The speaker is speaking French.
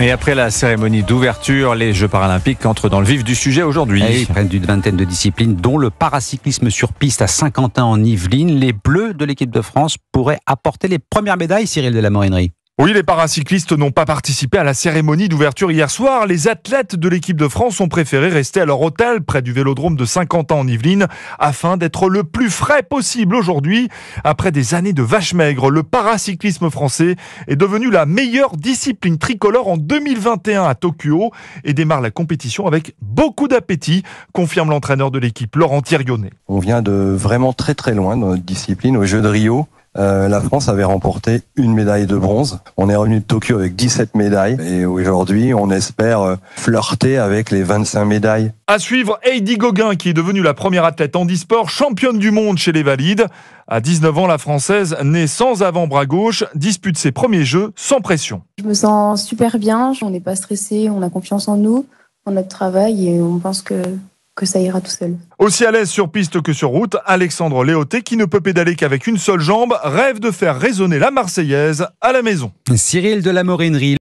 Et après la cérémonie d'ouverture, les Jeux paralympiques entrent dans le vif du sujet aujourd'hui. Eh Ils prennent une vingtaine de disciplines, dont le paracyclisme sur piste à Saint-Quentin en Yvelines. Les Bleus de l'équipe de France pourraient apporter les premières médailles, Cyril de la oui, les paracyclistes n'ont pas participé à la cérémonie d'ouverture hier soir. Les athlètes de l'équipe de France ont préféré rester à leur hôtel près du vélodrome de Saint-Quentin en Yvelines afin d'être le plus frais possible aujourd'hui. Après des années de vache maigre, le paracyclisme français est devenu la meilleure discipline tricolore en 2021 à Tokyo et démarre la compétition avec beaucoup d'appétit, confirme l'entraîneur de l'équipe Laurent Thierionnet. On vient de vraiment très très loin dans notre discipline, aux Jeux de Rio. Euh, la France avait remporté une médaille de bronze. On est revenu de Tokyo avec 17 médailles et aujourd'hui, on espère euh, flirter avec les 25 médailles. À suivre, Heidi Gauguin qui est devenue la première athlète en championne du monde chez les Valides. À 19 ans, la Française, née sans avant-bras gauche, dispute ses premiers jeux sans pression. Je me sens super bien, on n'est pas stressé, on a confiance en nous, a de travail et on pense que que ça ira tout seul. Aussi à l'aise sur piste que sur route, Alexandre Léoté, qui ne peut pédaler qu'avec une seule jambe, rêve de faire résonner la Marseillaise à la maison. Cyril de la Morinerie.